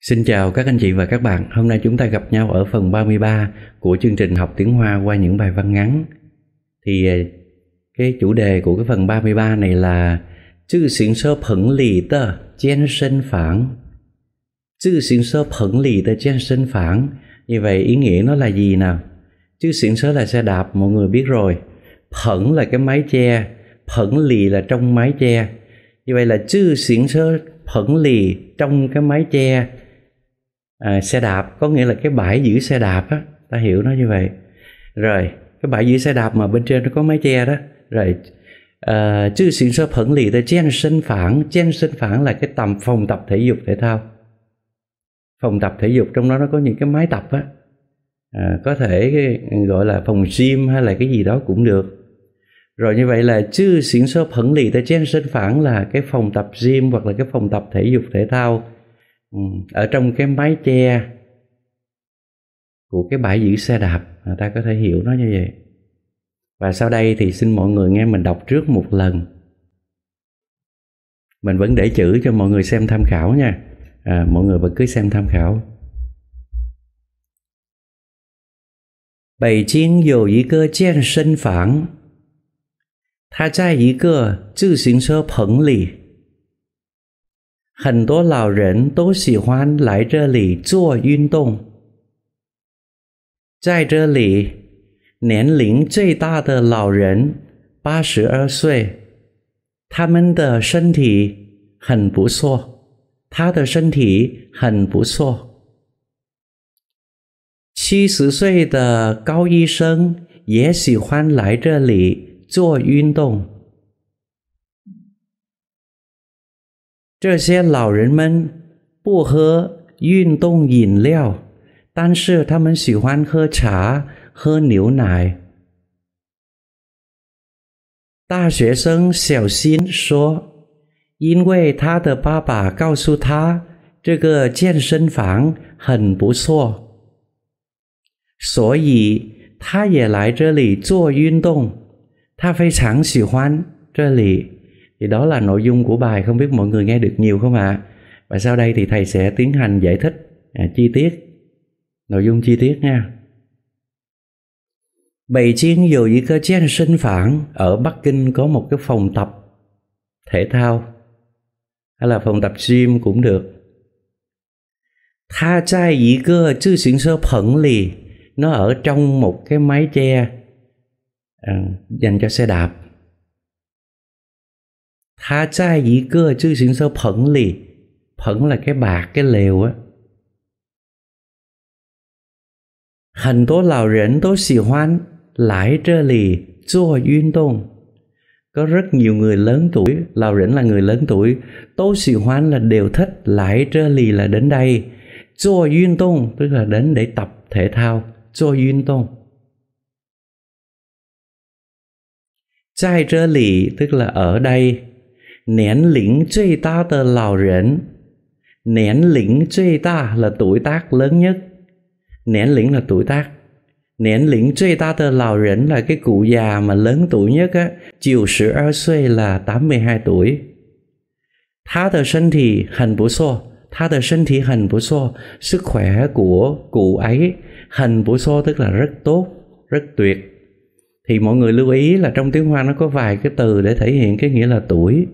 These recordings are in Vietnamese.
Xin chào các anh chị và các bạn, hôm nay chúng ta gặp nhau ở phần 33 của chương trình học tiếng Hoa qua những bài văn ngắn. Thì ờ, cái chủ đề của cái phần 33 này là Chữ xuyên sơ phẩn lì tơ” chén sinh phản Chữ xuyên sơ phẩn lì tơ” chén sinh phản Như vậy ý nghĩa nó là gì nào? Chữ xuyên sơ là xe đạp, mọi người biết rồi Phẩn là cái mái che, phẩn lì là trong mái che Như vậy là chữ xuyên sơ phẩn lì trong cái mái che à, xe đạp có nghĩa là cái bãi giữ xe đạp á ta hiểu nó như vậy rồi cái bãi giữ xe đạp mà bên trên nó có mái che đó rồi chứ à, chư sự sơ phẫn lì tới chen sân phản chen sân phản là cái tầm phòng tập thể dục thể thao phòng tập thể dục trong đó nó có những cái máy tập á à, có thể gọi là phòng gym hay là cái gì đó cũng được rồi như vậy là chứ xuyển sơ phẫn lì tới chen sân phản là cái phòng tập gym hoặc là cái phòng tập thể dục thể thao Ừ. ở trong cái mái che của cái bãi giữ xe đạp người ta có thể hiểu nó như vậy và sau đây thì xin mọi người nghe mình đọc trước một lần mình vẫn để chữ cho mọi người xem tham khảo nha à, mọi người vẫn cứ xem tham khảo 北京有一个健身房，它在一个自行车棚里。很多老人都喜欢来这里做运动。在这里，年龄最大的老人八十二岁，他们的身体很不错。他的身体很不错。七十岁的高医生也喜欢来这里做运动。这些老人们不喝运动饮料，但是他们喜欢喝茶、喝牛奶。大学生小新说：“因为他的爸爸告诉他这个健身房很不错，所以他也来这里做运动。他非常喜欢这里。” thì đó là nội dung của bài không biết mọi người nghe được nhiều không ạ à? và sau đây thì thầy sẽ tiến hành giải thích à, chi tiết nội dung chi tiết nha bầy chiến dù cơ phản ở Bắc Kinh có một cái phòng tập thể thao hay là phòng tập gym cũng được. Tha trai ý cơ chư xuyến sơ phẩn lì nó ở trong một cái máy che à, dành cho xe đạp 他在一个自行车棚里，棚 là cái bạc cái lều á。很多老人都喜欢来这里做运动。Có rất nhiều người lớn tuổi, lão rỉnh là người lớn tuổi, tô sĩ hoan là đều thích, lại trơ lì là đến đây. Chua duyên tông, tức là đến để tập thể thao. Chua duyên tông. Chai trơ lì, tức là ở đây, 年龄最大的老人年龄最大 là tuổi tác lớn nhất. 年龄 là tuổi tác Nén lĩnh chơi ta tờ lão rẫn là cái cụ già mà lớn tuổi nhất á, chiều sử áo xuê là 82 tuổi. Tha tờ sân thì hành bố xô, tha tờ sân thì hành bố xô, sức khỏe của cụ ấy, hành bố xô tức là rất tốt, rất tuyệt. Thì mọi người lưu ý là trong tiếng Hoa nó có vài cái từ để thể hiện cái nghĩa là tuổi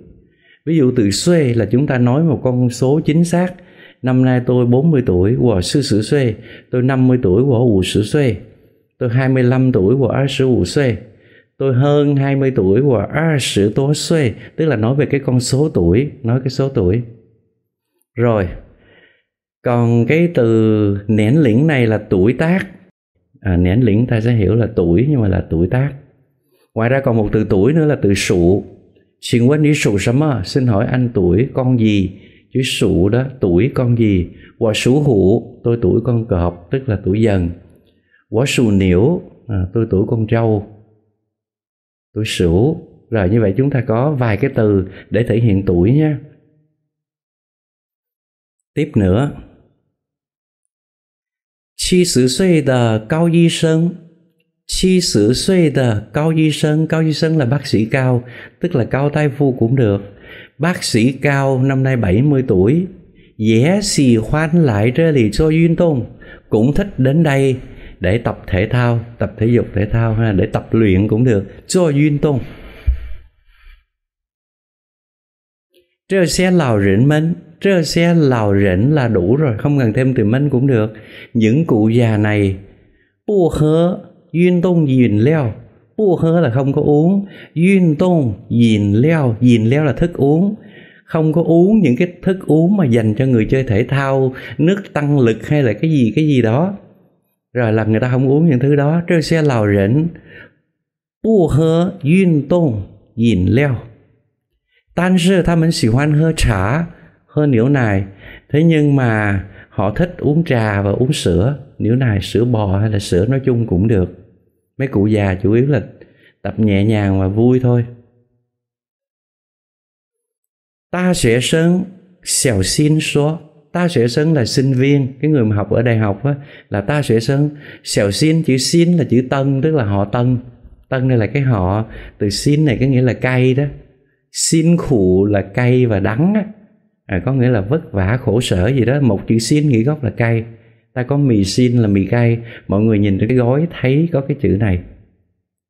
ví dụ từ xuê là chúng ta nói một con số chính xác năm nay tôi 40 tuổi của sư sử xuê tôi 50 tuổi của ủ sử xuê tôi 25 tuổi của á sử ủ xuê tôi hơn 20 tuổi của á sử tố xuê tức là nói về cái con số tuổi nói cái số tuổi rồi còn cái từ nén lĩnh này là tuổi tác à, nén lĩnh ta sẽ hiểu là tuổi nhưng mà là tuổi tác ngoài ra còn một từ tuổi nữa là từ sụ Xin quên đi sủ sắm à, xin hỏi anh tuổi con gì? Chữ sủ đó, tuổi con gì? Quả sủ hữu, tôi tuổi con cọp, tức là tuổi dần. Quả sủ niễu, à, tôi tuổi con trâu. Tuổi sủ rồi như vậy chúng ta có vài cái từ để thể hiện tuổi nhé. Tiếp nữa. 七十岁的高医生七十岁的高医生，高医生 là bác sĩ cao, tức là cao tay phu cũng được. Bác sĩ cao năm nay 70 tuổi, dễ xì khoan lại rê lì cho duyên tôn, cũng thích đến đây để tập thể thao, tập thể dục thể thao ha, để tập luyện cũng được, cho duyên tôn. 这些老人们，这些老人 là đủ rồi, không cần thêm từ mình cũng được. Những cụ già này, 不喝 duyên tung dìn leo bu hơ là không có uống duyên tung dìn leo dìn leo là thức uống không có uống những cái thức uống mà dành cho người chơi thể thao nước tăng lực hay là cái gì cái gì đó rồi là người ta không uống những thứ đó trên xe lào rỉnh bu hơ duyên tôn dìn leo tan sư ta mình xỉ hoan hơ trà hơ niễu nài thế nhưng mà họ thích uống trà và uống sữa niễu nài sữa bò hay là sữa nói chung cũng được mấy cụ già chủ yếu là tập nhẹ nhàng và vui thôi ta sẽ sớm xèo xin số ta sẽ sớm là sinh viên cái người mà học ở đại học á, là ta sẽ sớm xèo xin chữ xin là chữ tân tức là họ tân tân đây là cái họ từ xin này có nghĩa là cay đó xin khụ là cay và đắng á. À, có nghĩa là vất vả khổ sở gì đó một chữ xin nghĩa gốc là cay ta có mì xin là mì cay mọi người nhìn cái gói thấy có cái chữ này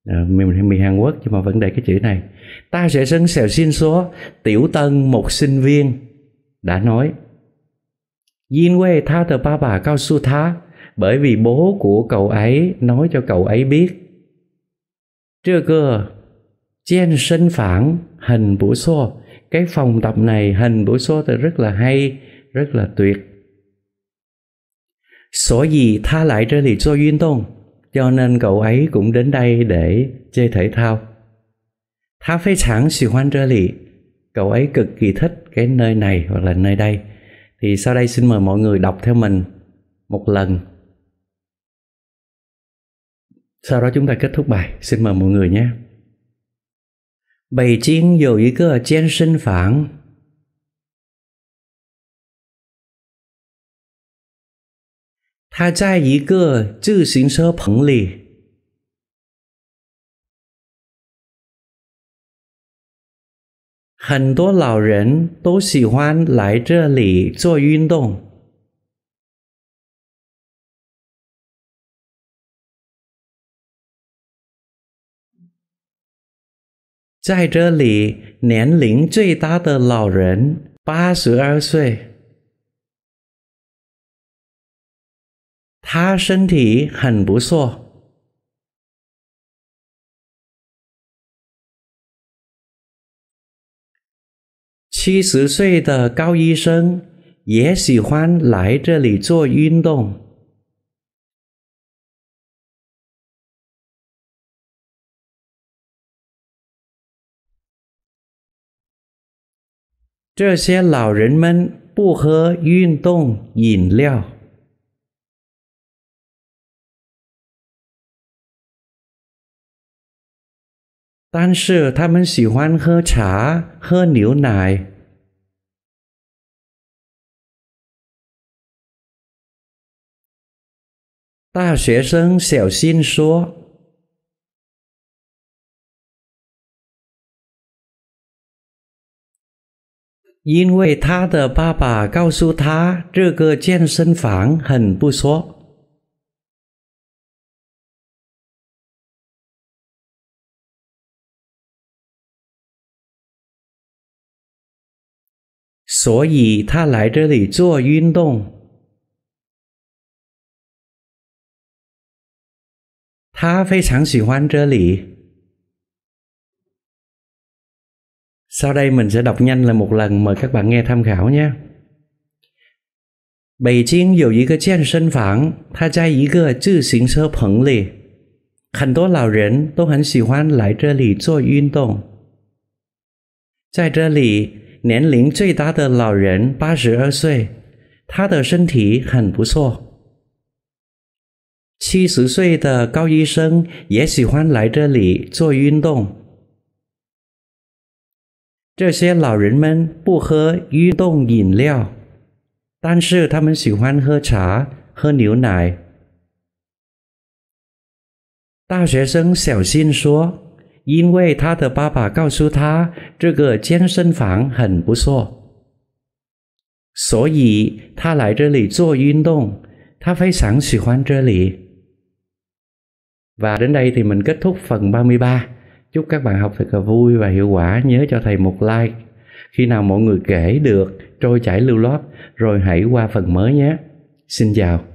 à, mì, mì Hàn Quốc nhưng mà vẫn để cái chữ này ta sẽ sân xèo xin số tiểu tân một sinh viên đã nói Yin Wei tha tờ ba bà cao su Tha, bởi vì bố của cậu ấy nói cho cậu ấy biết Trưa cơ Chen sinh phản hình bổ xô Cái phòng tập này hình bổ xô thì rất là hay Rất là tuyệt 所以他来这里做运动，cho nên cậu ấy cũng đến đây để chơi thể thao. 他非常喜欢这里, ấy cực kỳ thích cái nơi này hoặc là nơi đây. sau đây xin mời mọi người đọc theo mình một lần. Sau đó chúng ta kết thúc bài. Xin mời mọi người nhé. Bắc Kinh có Beijing 有一个健身房。他在一个自行车棚里，很多老人都喜欢来这里做运动。在这里，年龄最大的老人八十二岁。他身体很不错。七十岁的高医生也喜欢来这里做运动。这些老人们不喝运动饮料。但是他们喜欢喝茶、喝牛奶。大学生小新说：“因为他的爸爸告诉他，这个健身房很不错。”所以他来这里做运动，他非常喜欢这里。下面我将读快读一次，欢迎各位听参考。北京有一个健身房，它在一个自行车棚里，很多老人都很喜欢来这里做运动，在这里。年龄最大的老人八十二岁，他的身体很不错。七十岁的高医生也喜欢来这里做运动。这些老人们不喝运动饮料，但是他们喜欢喝茶、喝牛奶。大学生小新说。因为他的爸爸告诉他这个健身房很不错，所以他来这里做运动。他非常喜欢这里。Và đến đây thì mình kết thúc phần 33. Chúc các bạn học thật là vui và hiệu quả. Nhớ cho thầy một like. Khi nào mọi người kể được trôi chảy lưu loát rồi hãy qua phần mới nhé. Xin chào.